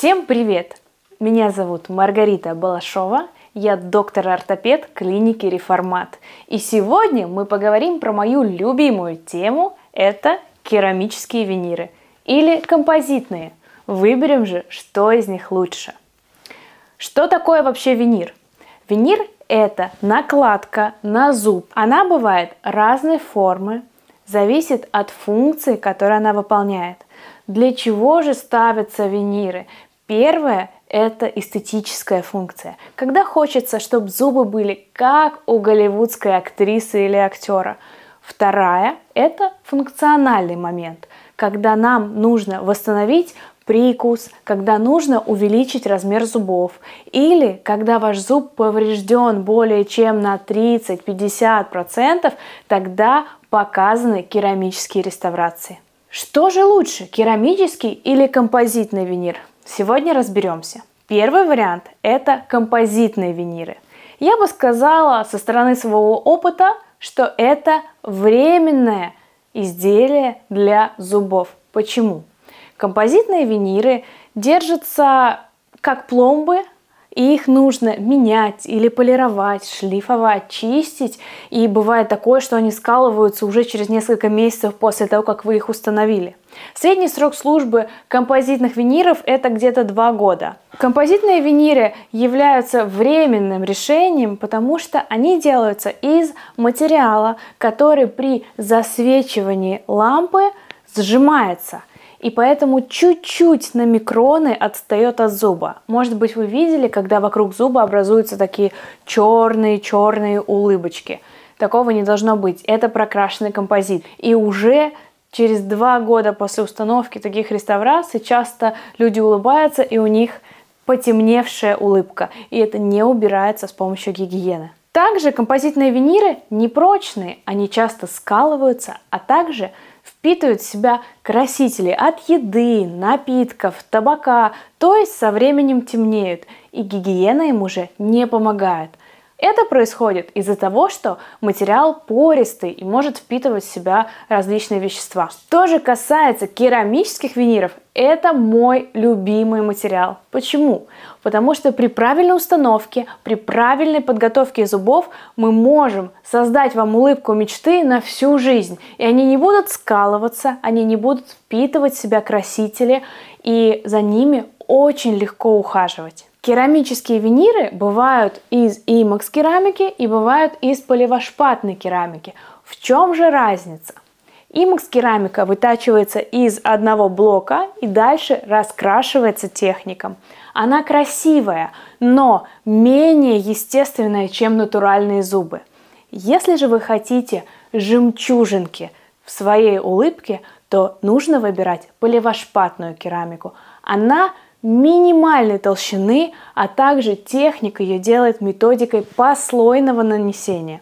Всем привет! Меня зовут Маргарита Балашова, я доктор-ортопед клиники Реформат. И сегодня мы поговорим про мою любимую тему – это керамические виниры или композитные. Выберем же, что из них лучше. Что такое вообще винир? Винир – это накладка на зуб. Она бывает разной формы, зависит от функции, которую она выполняет. Для чего же ставятся виниры? Первое – это эстетическая функция. Когда хочется, чтобы зубы были как у голливудской актрисы или актера. Вторая – это функциональный момент, когда нам нужно восстановить прикус, когда нужно увеличить размер зубов, или когда ваш зуб поврежден более чем на 30-50%, тогда показаны керамические реставрации. Что же лучше, керамический или композитный винир? Сегодня разберемся. Первый вариант – это композитные виниры. Я бы сказала со стороны своего опыта, что это временное изделие для зубов. Почему? Композитные виниры держатся как пломбы и их нужно менять или полировать, шлифовать, чистить. И бывает такое, что они скалываются уже через несколько месяцев после того, как вы их установили. Средний срок службы композитных виниров это где-то 2 года. Композитные виниры являются временным решением, потому что они делаются из материала, который при засвечивании лампы сжимается – и поэтому чуть-чуть на микроны отстает от зуба. Может быть, вы видели, когда вокруг зуба образуются такие черные-черные улыбочки. Такого не должно быть. Это прокрашенный композит. И уже через два года после установки таких реставраций часто люди улыбаются, и у них потемневшая улыбка. И это не убирается с помощью гигиены. Также композитные виниры непрочные, они часто скалываются, а также впитывают в себя красители от еды, напитков, табака, то есть со временем темнеют, и гигиена им уже не помогает. Это происходит из-за того, что материал пористый и может впитывать в себя различные вещества. Что же касается керамических виниров, это мой любимый материал. Почему? Потому что при правильной установке, при правильной подготовке зубов мы можем создать вам улыбку мечты на всю жизнь. И они не будут скалываться, они не будут впитывать в себя красители, и за ними очень легко ухаживать. Керамические виниры бывают из имакс керамики и бывают из поливошпатной керамики. В чем же разница? Имакс-керамика вытачивается из одного блока и дальше раскрашивается техником. Она красивая, но менее естественная, чем натуральные зубы. Если же вы хотите жемчужинки в своей улыбке, то нужно выбирать полевошпатную керамику. Она минимальной толщины, а также техника ее делает методикой послойного нанесения.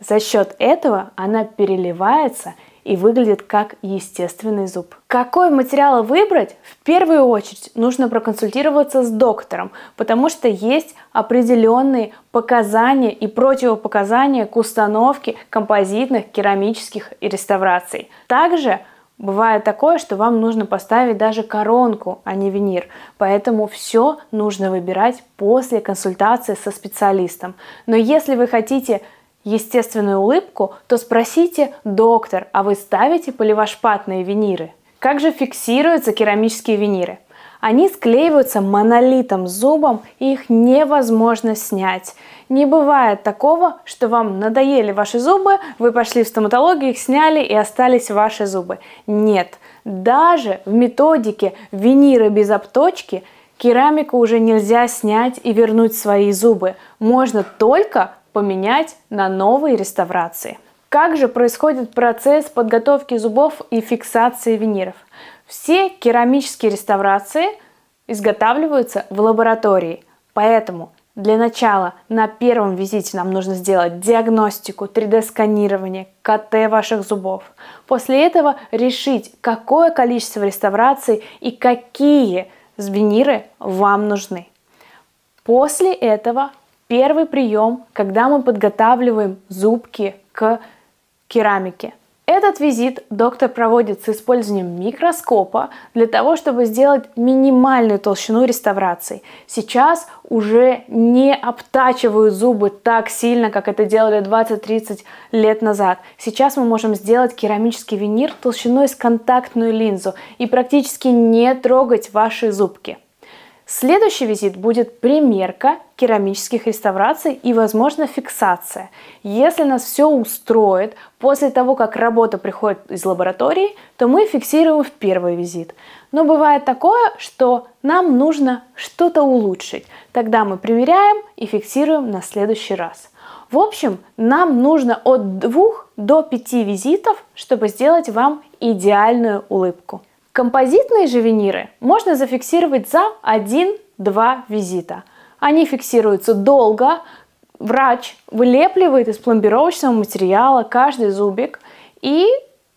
За счет этого она переливается и и выглядит как естественный зуб. Какой материал выбрать? В первую очередь нужно проконсультироваться с доктором, потому что есть определенные показания и противопоказания к установке композитных, керамических и реставраций. Также Бывает такое, что вам нужно поставить даже коронку, а не винир. Поэтому все нужно выбирать после консультации со специалистом. Но если вы хотите естественную улыбку, то спросите «Доктор, а вы ставите поливошпатные виниры?» Как же фиксируются керамические виниры? Они склеиваются монолитом зубом, и их невозможно снять. Не бывает такого, что вам надоели ваши зубы, вы пошли в стоматологию, их сняли и остались ваши зубы. Нет, даже в методике виниры без обточки керамику уже нельзя снять и вернуть свои зубы. Можно только поменять на новые реставрации. Как же происходит процесс подготовки зубов и фиксации виниров? Все керамические реставрации изготавливаются в лаборатории, поэтому для начала на первом визите нам нужно сделать диагностику, 3D-сканирование, КТ ваших зубов. После этого решить, какое количество реставраций и какие виниры вам нужны. После этого первый прием, когда мы подготавливаем зубки к керамике. Этот визит доктор проводит с использованием микроскопа для того, чтобы сделать минимальную толщину реставрации. Сейчас уже не обтачивают зубы так сильно, как это делали 20-30 лет назад. Сейчас мы можем сделать керамический винир толщиной с контактную линзу и практически не трогать ваши зубки. Следующий визит будет примерка керамических реставраций и, возможно, фиксация. Если нас все устроит, после того, как работа приходит из лаборатории, то мы фиксируем в первый визит. Но бывает такое, что нам нужно что-то улучшить. Тогда мы примеряем и фиксируем на следующий раз. В общем, нам нужно от двух до пяти визитов, чтобы сделать вам идеальную улыбку. Композитные же виниры можно зафиксировать за 1-2 визита. Они фиксируются долго, врач вылепливает из пломбировочного материала каждый зубик и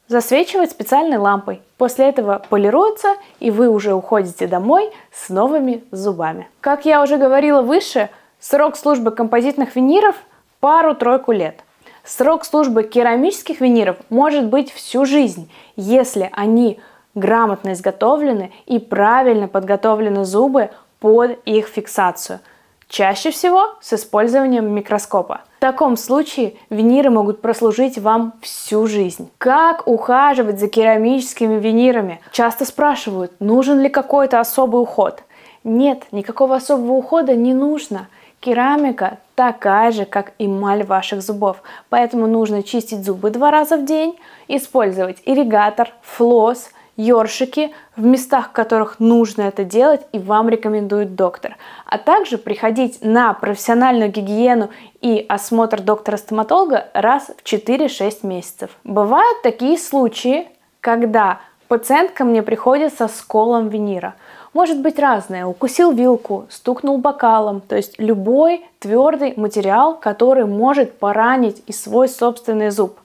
засвечивает специальной лампой. После этого полируется, и вы уже уходите домой с новыми зубами. Как я уже говорила выше, срок службы композитных виниров – пару-тройку лет. Срок службы керамических виниров может быть всю жизнь, если они – грамотно изготовлены и правильно подготовлены зубы под их фиксацию, чаще всего с использованием микроскопа. В таком случае виниры могут прослужить вам всю жизнь. Как ухаживать за керамическими винирами? Часто спрашивают, нужен ли какой-то особый уход. Нет, никакого особого ухода не нужно. Керамика такая же, как эмаль ваших зубов, поэтому нужно чистить зубы два раза в день, использовать ирригатор, флосс – ёршики в местах, в которых нужно это делать и вам рекомендует доктор. А также приходить на профессиональную гигиену и осмотр доктора-стоматолога раз в 4-6 месяцев. Бывают такие случаи, когда пациент ко мне приходит со сколом винира. Может быть разное. Укусил вилку, стукнул бокалом. То есть любой твердый материал, который может поранить и свой собственный зуб.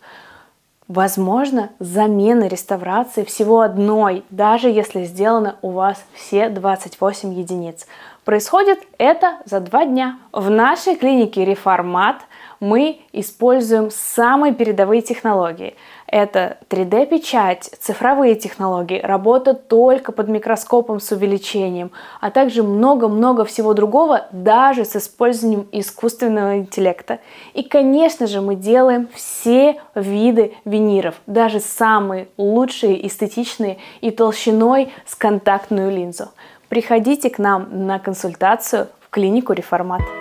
Возможно, замена реставрации всего одной, даже если сделано у вас все 28 единиц. Происходит это за два дня. В нашей клинике «Реформат» мы используем самые передовые технологии. Это 3D-печать, цифровые технологии, работа только под микроскопом с увеличением, а также много-много всего другого, даже с использованием искусственного интеллекта. И, конечно же, мы делаем все виды виниров, даже самые лучшие, эстетичные и толщиной с контактную линзу. Приходите к нам на консультацию в клинику «Реформат».